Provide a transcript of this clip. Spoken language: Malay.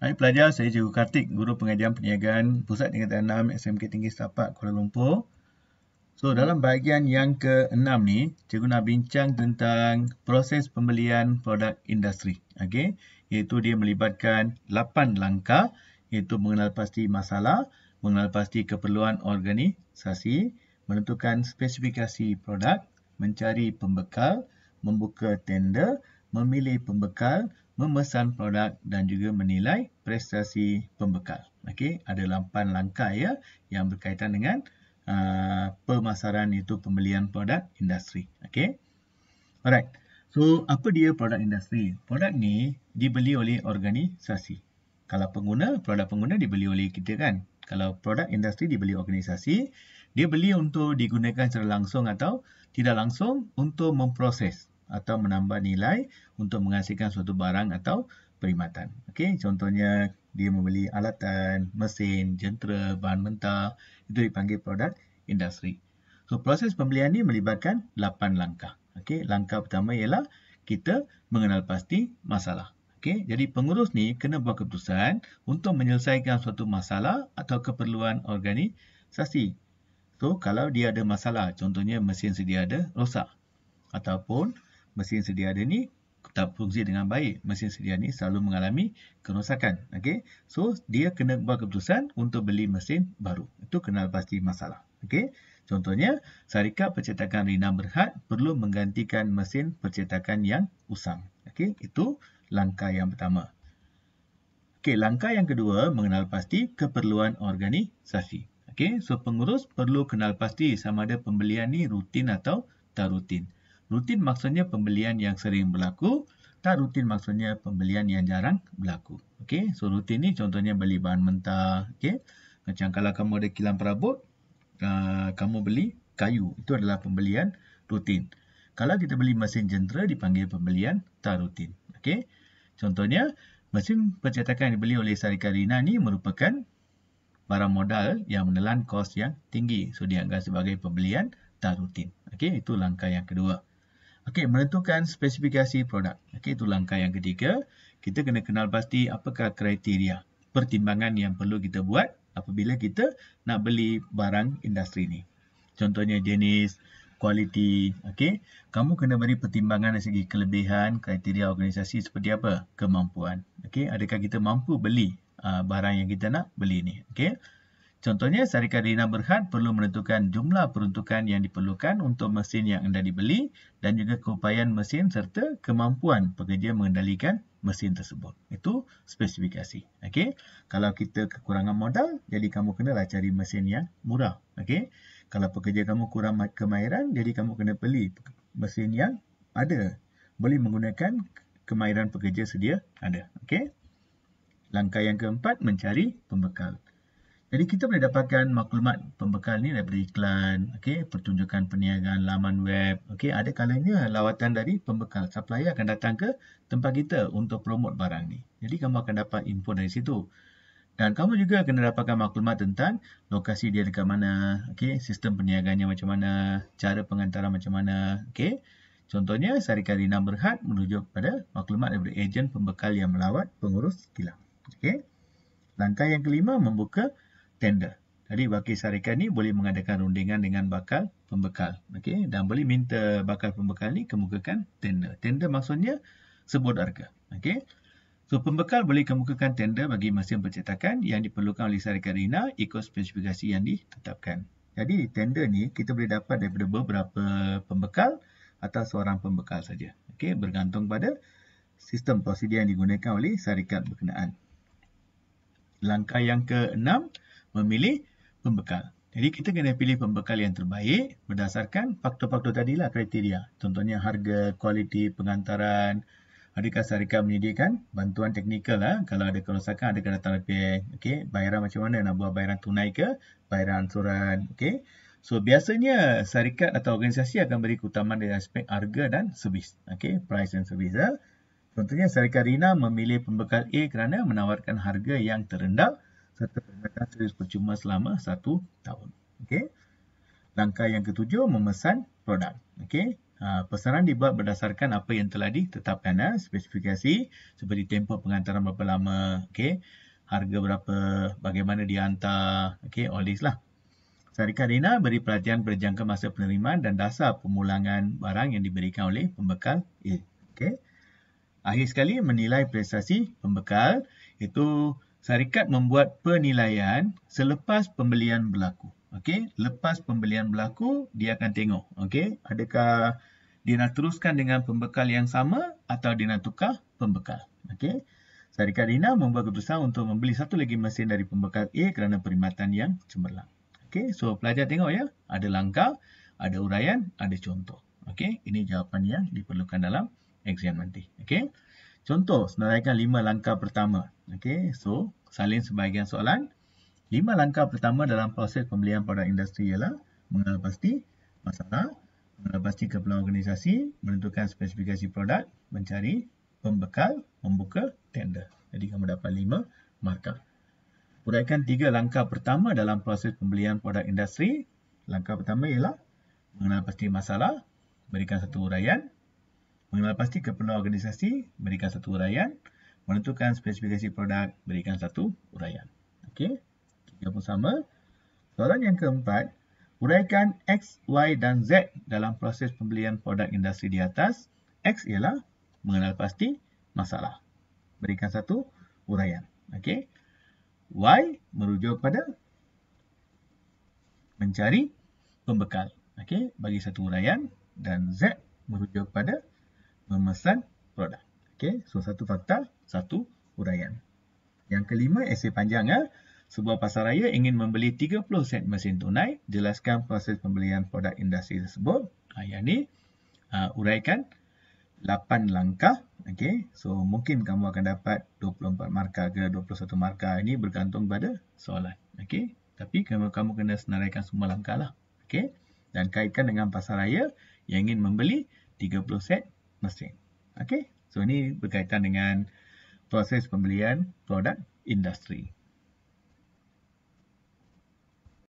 Hai pelajar, saya Cikgu Kartik, Guru Pengajian Perniagaan Pusat Tingkatan 6 SMK Tinggi Setapak Kuala Lumpur. So, dalam bahagian yang ke-6 ni, Cikgu nak bincang tentang proses pembelian produk industri. Okay? Iaitu dia melibatkan 8 langkah, iaitu mengenal pasti masalah, mengenal pasti keperluan organisasi, menentukan spesifikasi produk, mencari pembekal, membuka tender, memilih pembekal, memesan produk dan juga menilai prestasi pembekal. Okey, ada 8 langkah ya yang berkaitan dengan uh, pemasaran iaitu pembelian produk industri. Okey. Alright. So, apa dia produk industri? Produk ni dibeli oleh organisasi. Kalau pengguna, produk pengguna dibeli oleh kita kan? Kalau produk industri dibeli organisasi, dia beli untuk digunakan secara langsung atau tidak langsung untuk memproses atau menambah nilai untuk menghasilkan suatu barang atau perkhidmatan. Okey, contohnya dia membeli alatan, mesin, jentera, bahan mentah, itu dipanggil produk industri. So proses pembelian ini melibatkan 8 langkah. Okey, langkah pertama ialah kita mengenal pasti masalah. Okey, jadi pengurus ni kena buat keputusan untuk menyelesaikan suatu masalah atau keperluan organisasi. So kalau dia ada masalah, contohnya mesin sedia ada rosak ataupun mesin sedia ada ni tak fungsi dengan baik. Mesin sedia ni selalu mengalami kerosakan. Okay. So, dia kena buat keputusan untuk beli mesin baru. Itu kenal pasti masalah. Okay. Contohnya, syarikat percetakan Rina Berhad perlu menggantikan mesin percetakan yang usang. Okay. Itu langkah yang pertama. Okay. Langkah yang kedua, mengenal pasti keperluan organisasi. Okay. So, pengurus perlu kenal pasti sama ada pembelian ni rutin atau tak rutin. Rutin maksudnya pembelian yang sering berlaku. Tak rutin maksudnya pembelian yang jarang berlaku. Okay? So, rutin ni contohnya beli bahan mentah. Okay? Macam kalau kamu ada kilang perabot, uh, kamu beli kayu. Itu adalah pembelian rutin. Kalau kita beli mesin jentera, dipanggil pembelian tak rutin. Okay? Contohnya, mesin percetakan yang dibeli oleh syarikat Rina ni merupakan barang modal yang menelan kos yang tinggi. So, dianggap sebagai pembelian tak rutin. Okay? Itu langkah yang kedua. Okey, menentukan spesifikasi produk. Okey, itu langkah yang ketiga. Kita kena kenal pasti apakah kriteria pertimbangan yang perlu kita buat apabila kita nak beli barang industri ni. Contohnya jenis, kualiti, okey. Kamu kena beri pertimbangan dari segi kelebihan, kriteria organisasi seperti apa? Kemampuan. Okey, adakah kita mampu beli uh, barang yang kita nak beli ni? Okey. Contohnya, Syarikat Rina Berhad perlu menentukan jumlah peruntukan yang diperlukan untuk mesin yang anda dibeli dan juga keupayaan mesin serta kemampuan pekerja mengendalikan mesin tersebut. Itu spesifikasi. Okay? Kalau kita kekurangan modal, jadi kamu kenalah cari mesin yang murah. Okay? Kalau pekerja kamu kurang kemahiran, jadi kamu kena beli mesin yang ada. Boleh menggunakan kemahiran pekerja sedia ada. Okay? Langkah yang keempat, mencari pembekal. Jadi kita boleh dapatkan maklumat pembekal ni daripada iklan, okay, pertunjukan perniagaan, laman web. Okay, ada kalanya lawatan dari pembekal supplier akan datang ke tempat kita untuk promote barang ni. Jadi kamu akan dapat info dari situ. Dan kamu juga kena dapatkan maklumat tentang lokasi dia dekat mana, okay, sistem perniagaannya macam mana, cara pengantaran macam mana. Okay. Contohnya, sekali-kali number hat menuju kepada maklumat daripada ejen pembekal yang melawat pengurus kilang. Okay. Langkah yang kelima, membuka tender. Jadi wakil syarikat ni boleh mengadakan rundingan dengan bakal pembekal. Okay? Dan boleh minta bakal pembekal ni kemukakan tender. Tender maksudnya sebut harga. Okay? So pembekal boleh kemukakan tender bagi mesin percetakan yang diperlukan oleh syarikat RINA ikut spesifikasi yang ditetapkan. Jadi tender ni kita boleh dapat daripada beberapa pembekal atau seorang pembekal saja. Okay? Bergantung pada sistem prosedur yang digunakan oleh syarikat berkenaan. Langkah yang keenam, memilih pembekal. Jadi kita kena pilih pembekal yang terbaik berdasarkan faktor-faktor tadi lah kriteria. Contohnya harga, kualiti, pengantaran. Adakah syarikat menyediakan bantuan teknikal lah. Kalau ada kerosakan, ada kereta tarik okay. bayaran macam mana? Nak buat bayaran tunai ke? Bayaran ansuran. okay. So biasanya syarikat atau organisasi akan beri keutamaan dari aspek harga dan servis. Okay, price and service lah. Contohnya syarikat Rina memilih pembekal A kerana menawarkan harga yang terendah serta kerjakan servis percuma selama satu tahun. Okey. Langkah yang ketujuh, memesan produk. Okey. Uh, pesanan dibuat berdasarkan apa yang telah ditetapkan, ya. spesifikasi seperti tempoh pengantaran berapa lama, okay. harga berapa, bagaimana dihantar, okay. all this lah. Syarikat Rina beri pelatihan berjangka masa penerimaan dan dasar pemulangan barang yang diberikan oleh pembekal A. Okay. Akhir sekali, menilai prestasi pembekal itu syarikat membuat penilaian selepas pembelian berlaku. Okey, lepas pembelian berlaku, dia akan tengok, okey, adakah dia nak teruskan dengan pembekal yang sama atau dia nak tukar pembekal. Okey. Syarikat Dina membuat keputusan untuk membeli satu lagi mesin dari pembekal A kerana perkhidmatan yang cemerlang. Okey, so pelajar tengok ya, ada langkah, ada uraian, ada contoh. Okey, ini jawapan yang diperlukan dalam exam nanti. Okey. Contoh, senaraikan lima langkah pertama. Okay, so salin sebahagian soalan. Lima langkah pertama dalam proses pembelian produk industri ialah mengenal pasti masalah, mengenal pasti keperluan organisasi, menentukan spesifikasi produk, mencari pembekal, membuka tender. Jadi kamu dapat lima markah. Uraikan tiga langkah pertama dalam proses pembelian produk industri. Langkah pertama ialah mengenal pasti masalah, berikan satu uraian, mengenal pasti keperluan organisasi, berikan satu uraian. Menentukan spesifikasi produk, berikan satu uraian. Okey, kita pun sama. Soalan yang keempat, uraikan X, Y dan Z dalam proses pembelian produk industri di atas. X ialah mengenal pasti masalah. Berikan satu uraian. Okey, Y merujuk pada mencari pembekal. Okey, bagi satu uraian dan Z merujuk pada memesan produk. Okey, so satu fakta, satu huraian. Yang kelima, esei panjang. Eh? Sebuah pasaraya ingin membeli 30 set mesin tunai. Jelaskan proses pembelian produk industri tersebut. Ha, yang ni, uh, uraikan 8 langkah. Okey, so mungkin kamu akan dapat 24 markah ke 21 markah. Ini bergantung pada soalan. Okey, tapi kamu, kamu kena senaraikan semua langkah lah. Okey, dan kaitkan dengan pasaraya yang ingin membeli 30 set mesin. Okey, so ini berkaitan dengan proses pembelian produk industri.